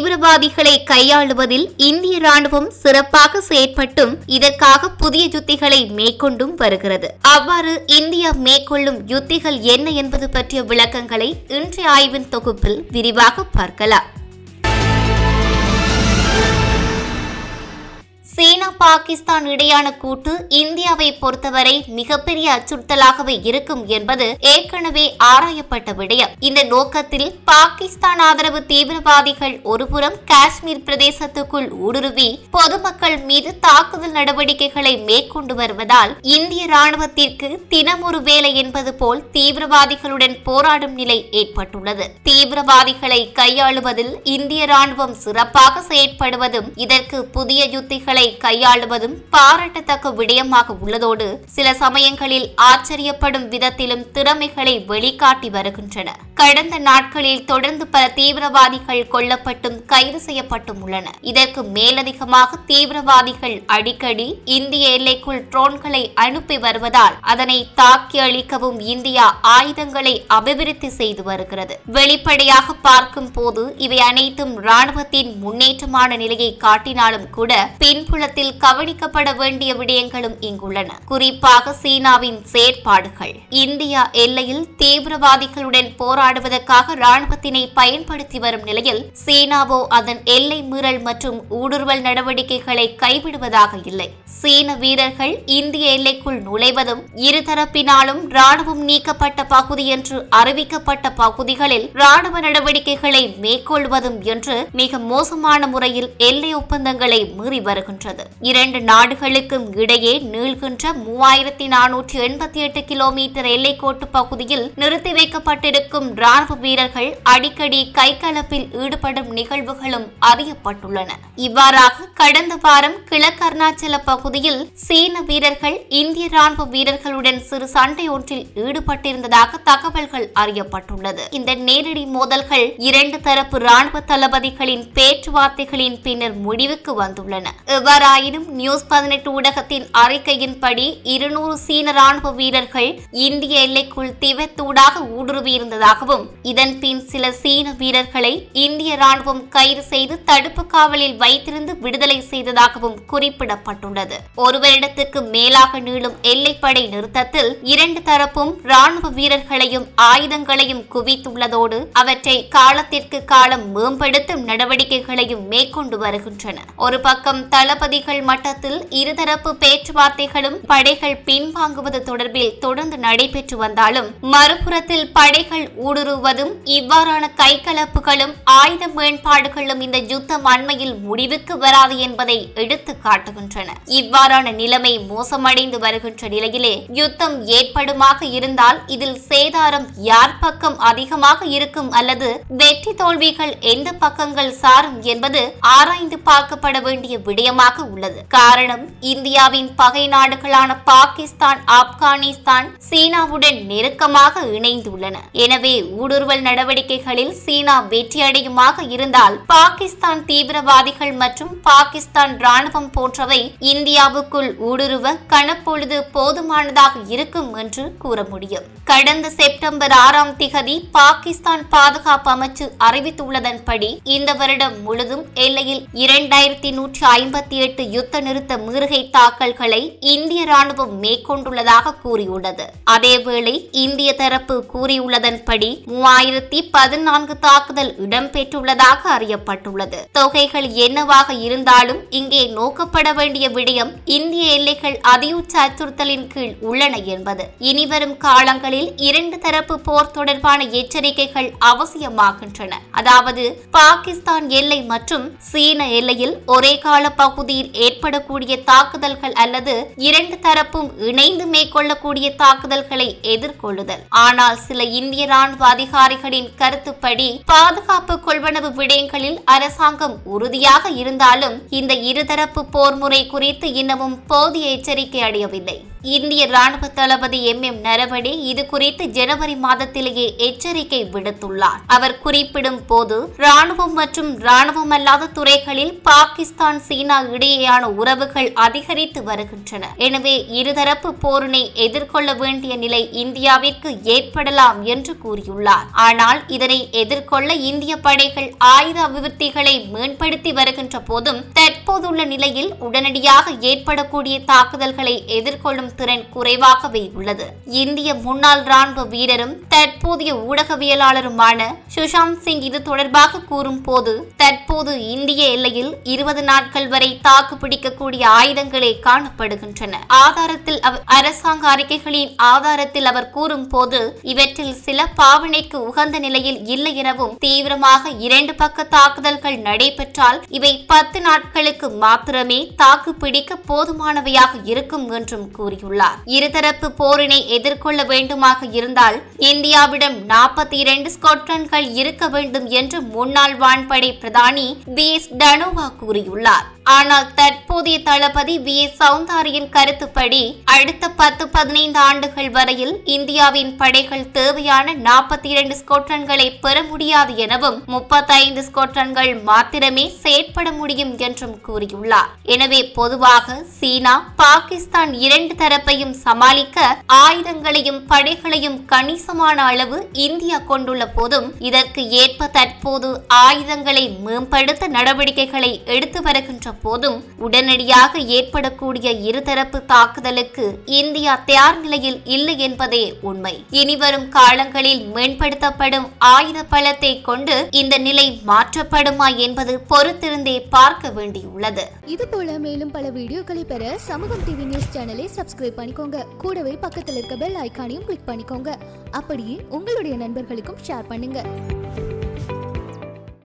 தீவிரவாதிகளை கையாளுவதில் இந்திய ராணுவம் சிறப்பாக செயற்பட்டும் இதற்காக புதிய யுத்திகளை மேற்கொண்டும் வருகிறது அவ்வாறு இந்தியா மேற்கொள்ளும் யுத்திகள் என்ன என்பது பற்றிய விளக்கங்களை இன்றைய ஆய்வின் தொகுப்பில் விரிவாக பார்க்கலாம் சீனா பாகிஸ்தான் இடையான கூட்டு இந்தியாவை பொறுத்தவரை மிகப்பெரிய அச்சுறுத்தலாகவே இருக்கும் என்பது ஏற்கனவே ஆராயப்பட்ட விடயம் இந்த நோக்கத்தில் பாகிஸ்தான் ஆதரவு தீவிரவாதிகள் ஒருபுறம் காஷ்மீர் பிரதேசத்துக்குள் ஊடுருவி பொதுமக்கள் மீது தாக்குதல் நடவடிக்கைகளை மேற்கொண்டு வருவதால் இந்திய ராணுவத்திற்கு தினமொரு வேலை என்பது போல் தீவிரவாதிகளுடன் போராடும் நிலை ஏற்பட்டுள்ளது தீவிரவாதிகளை கையாளுவதில் இந்திய ராணுவம் சிறப்பாக செயற்படுவதும் இதற்கு புதிய யுத்திகளை கையாளுவதும் பாராட்டத்தக்க விடயமாக உள்ளதோடு சில சமயங்களில் ஆச்சரியப்படும் விதத்திலும் திறமைகளை வெளிக்காட்டி வருகின்றன கடந்த நாட்களில் தொடர்ந்து பல தீவிரவாதிகள் கொல்லப்பட்டும் கைது செய்யப்பட்டும் உள்ளன இதற்கு மேலதிகமாக தீவிரவாதிகள் அடிக்கடி இந்திய எல்லைக்குள் ட்ரோன்களை அனுப்பி வருவதால் அதனை தாக்கி அளிக்கவும் இந்தியா ஆயுதங்களை அபிவிருத்தி செய்து வருகிறது வெளிப்படையாக பார்க்கும் போது இவை அனைத்தும் ராணுவத்தின் முன்னேற்றமான நிலையை காட்டினாலும் கூட பின் வழிப்புலத்தில் கவனிக்கப்பட வேண்டிய விடயங்களும் இங்குள்ளன குறிப்பாக சீனாவின் செயற்பாடுகள் இந்தியா எல்லையில் தீவிரவாதிகளுடன் போராடுவதற்காக ராணுவத்தினை பயன்படுத்தி வரும் நிலையில் சீனாவோ அதன் எல்லை மீறல் மற்றும் ஊடுருவல் நடவடிக்கைகளை கைவிடுவதாக இல்லை சீன வீரர்கள் இந்திய எல்லைக்குள் நுழைவதும் இருதரப்பினாலும் ராணுவம் நீக்கப்பட்ட பகுதி என்று அறிவிக்கப்பட்ட பகுதிகளில் ராணுவ நடவடிக்கைகளை மேற்கொள்வதும் என்று மிக மோசமான முறையில் எல்லை ஒப்பந்தங்களை மீறி வருகின்றன வருகின்றது இரண்டு நாடுகளுக்கும் இடையே நீள்கின்ற மூவாயிரத்தி நானூற்றி எண்பத்தி எட்டு கிலோமீட்டர் எல்லைக்கோட்டு பகுதியில் நிறுத்தி வைக்கப்பட்டிருக்கும் ராணுவ வீரர்கள் அடிக்கடி கைகலப்பில் ஈடுபடும் நிகழ்வுகளும் அறியப்பட்டுள்ளன இவ்வாறாக கடந்த வாரம் கிழக்கு அருணாச்சல பகுதியில் சீன வீரர்கள் இந்திய ராணுவ வீரர்களுடன் சிறு சண்டை ஒன்றில் ஈடுபட்டிருந்ததாக தகவல்கள் அறியப்பட்டுள்ளது இந்த நேரடி மோதல்கள் இரண்டு தரப்பு ராணுவ தளபதிகளின் பேச்சுவார்த்தைகளின் பின்னர் முடிவுக்கு வந்துள்ளன எவ்வாறாயினும் நியூஸ் பதினெட்டு ஊடகத்தின் அறிக்கையின்படி இருநூறு சீன ராணுவ வீரர்கள் இந்திய எல்லைக்குள் திவத்தூடாக ஊடுருவியிருந்ததாகவும் இதன் பின் சில சீன வீரர்களை இந்திய ராணுவம் கைது செய்து தடுப்பு காவலில் வைத்திருந்து விடுதலை செய்ததாகவும் குறிப்பிடப்பட்டுள்ளது ஒரு வருடத்திற்கு மேலாக நீளும் எல்லைப்படை நிறுத்தத்தில் இரண்டு தரப்பும் ராணுவ வீரர்களையும் ஆயுதங்களையும் குவித்துள்ளதோடு அவற்றை காலத்திற்கு காலம் மேம்படுத்தும் நடவடிக்கைகளையும் மேற்கொண்டு வருகின்றன ஒரு பக்கம் தள தளபதிகள் மட்டத்தில் இருதரப்பு பேச்சுவார்த்தைகளும் படைகள் பின்வாங்குவது தொடர்பில் தொடர்ந்து நடைபெற்று வந்தாலும் மறுபுறத்தில் படைகள் ஊடுருவதும் இவ்வாறான கைகலப்புகளும் ஆயுத மேம்பாடுகளும் இந்த யுத்தம் அண்மையில் முடிவுக்கு வராது என்பதை எடுத்து காட்டுகின்றன இவ்வாறான நிலைமை மோசமடைந்து வருகின்ற நிலையிலே யுத்தம் ஏற்படுமாக இருந்தால் இதில் சேதாரம் யார் பக்கம் அதிகமாக இருக்கும் அல்லது வெற்றி தோல்விகள் எந்த பக்கங்கள் சாரும் என்பது ஆராய்ந்து பார்க்கப்பட வேண்டிய விடயமாக உறுதியாக உள்ளது காரணம் இந்தியாவின் பகை நாடுகளான பாகிஸ்தான் ஆப்கானிஸ்தான் சீனாவுடன் நெருக்கமாக இணைந்துள்ளன எனவே ஊடுருவல் நடவடிக்கைகளில் சீனா வெற்றியடையுமாக இருந்தால் பாகிஸ்தான் தீவிரவாதிகள் மற்றும் பாகிஸ்தான் ராணுவம் போன்றவை இந்தியாவுக்குள் ஊடுருவ கனப்பொழுது போதுமானதாக இருக்கும் என்று கூற முடியும் கடந்த செப்டம்பர் ஆறாம் திகதி பாகிஸ்தான் பாதுகாப்பு அமைச்சு அறிவித்துள்ளதன்படி இந்த வருடம் முழுதும் எல்லையில் இரண்டாயிரத்தி நூற்றி ஐம்பத்தி பதினெட்டு யுத்த நிறுத்த மீறுகை தாக்கல்களை இந்திய ராணுவம் மேற்கொண்டுள்ளதாக கூறியுள்ளது அதேவேளை இந்திய தரப்பு கூறியுள்ளதன்படி மூவாயிரத்தி பதினான்கு தாக்குதல் இடம்பெற்றுள்ளதாக அறியப்பட்டுள்ளது தொகைகள் என்னவாக இருந்தாலும் இங்கே நோக்கப்பட வேண்டிய விடயம் இந்திய எல்லைகள் அதியுச்ச அச்சுறுத்தலின் கீழ் உள்ளன என்பது இனிவரும் காலங்களில் இரண்டு தரப்பு போர் தொடர்பான எச்சரிக்கைகள் அவசியமாகின்றன அதாவது பாகிஸ்தான் எல்லை மற்றும் சீன எல்லையில் ஒரே கால பகுதி பகுதியில் ஏற்படக்கூடிய தாக்குதல்கள் அல்லது இரண்டு தரப்பும் இணைந்து மேற்கொள்ளக்கூடிய தாக்குதல்களை எதிர்கொள்ளுதல் ஆனால் சில இந்திய ராணுவ அதிகாரிகளின் கருத்துப்படி பாதுகாப்பு கொள்வனவு விடயங்களில் அரசாங்கம் உறுதியாக இருந்தாலும் இந்த இருதரப்பு போர் முறை குறித்து இன்னமும் போதிய எச்சரிக்கை அடையவில்லை இந்திய ராணுவ தளபதி எம் எம் நரவணே இது குறித்து ஜனவரி மாதத்திலேயே எச்சரிக்கை விடுத்துள்ளார் அவர் குறிப்பிடும் போது ராணுவம் மற்றும் ராணுவம் அல்லாத துறைகளில் பாகிஸ்தான் சீனா இடையேயான உறவுகள் அதிகரித்து வருகின்றன எனவே இருதரப்பு போரினை எதிர்கொள்ள வேண்டிய நிலை இந்தியாவிற்கு ஏற்படலாம் என்று கூறியுள்ளார் ஆனால் இதனை எதிர்கொள்ள இந்திய படைகள் ஆயுத அபிவிருத்திகளை மேம்படுத்தி வருகின்ற போதும் தற்போதுள்ள நிலையில் உடனடியாக ஏற்படக்கூடிய தாக்குதல்களை எதிர்கொள்ளும் திறன் குறைவாகவே உள்ளது இந்திய முன்னாள் ராணுவ வீரரும் தற்போதைய ஊடகவியலாளருமான சுஷாந்த் சிங் இது தொடர்பாக கூறும் போது தற்போது இந்திய எல்லையில் இருபது நாட்கள் வரை தாக்கு பிடிக்கக்கூடிய ஆயுதங்களே காணப்படுகின்றன ஆதாரத்தில் அரசாங்க அறிக்கைகளின் ஆதாரத்தில் அவர் கூறும் போது இவற்றில் சில பாவனைக்கு உகந்த நிலையில் இல்லை எனவும் தீவிரமாக இரண்டு பக்க தாக்குதல்கள் நடைபெற்றால் இவை பத்து நாட்களுக்கு மாத்திரமே தாக்கு பிடிக்க போதுமானவையாக இருக்கும் என்றும் கூறியுள்ளார் இருதரப்பு போரினை எதிர்கொள்ள வேண்டுமாக இருந்தால் இந்தியாவிடம் நாற்பத்தி இரண்டு ஸ்கொட்ரன்கள் இருக்க வேண்டும் என்று முன்னாள் வான்படை பிரதானி தீஸ் டனோவா கூறியுள்ளார் ஆனால் தற்போதைய தளபதி வி எஸ் சவுந்தாரியின் கருத்துப்படி அடுத்த பத்து பதினைந்து ஆண்டுகள் வரையில் இந்தியாவின் படைகள் தேவையான நாற்பத்தி இரண்டு ஸ்கோட்ரன்களை பெற முடியாது எனவும் முப்பத்தைந்து ஸ்கோட்ரன்கள் மாத்திரமே செயற்பட முடியும் என்றும் கூறியுள்ளார் எனவே பொதுவாக சீனா பாகிஸ்தான் இரண்டு தரப்பையும் சமாளிக்க ஆயுதங்களையும் படைகளையும் கணிசமான அளவு இந்தியா கொண்டுள்ள போதும் இதற்கு ஏற்ப தற்போது ஆயுதங்களை மேம்படுத்த நடவடிக்கைகளை எடுத்து வருகின்ற பெற்ற போதும் உடனடியாக ஏற்படக்கூடிய இருதரப்பு தாக்குதலுக்கு இந்தியா தயார் நிலையில் இல்லை என்பதே உண்மை இனிவரும் காலங்களில் மேம்படுத்தப்படும் ஆயுத பலத்தை கொண்டு இந்த நிலை மாற்றப்படுமா என்பது பொறுத்திருந்தே பார்க்க வேண்டியுள்ளது இது போல மேலும் பல வீடியோக்களை பெற சமூகம் டிவி நியூஸ் சேனலை சப்ஸ்கிரைப் பண்ணிக்கோங்க கூடவே பக்கத்தில் இருக்க பெல் ஐக்கானையும் கிளிக் பண்ணிக்கோங்க அப்படியே உங்களுடைய நண்பர்களுக்கும் ஷேர் பண்ணுங்க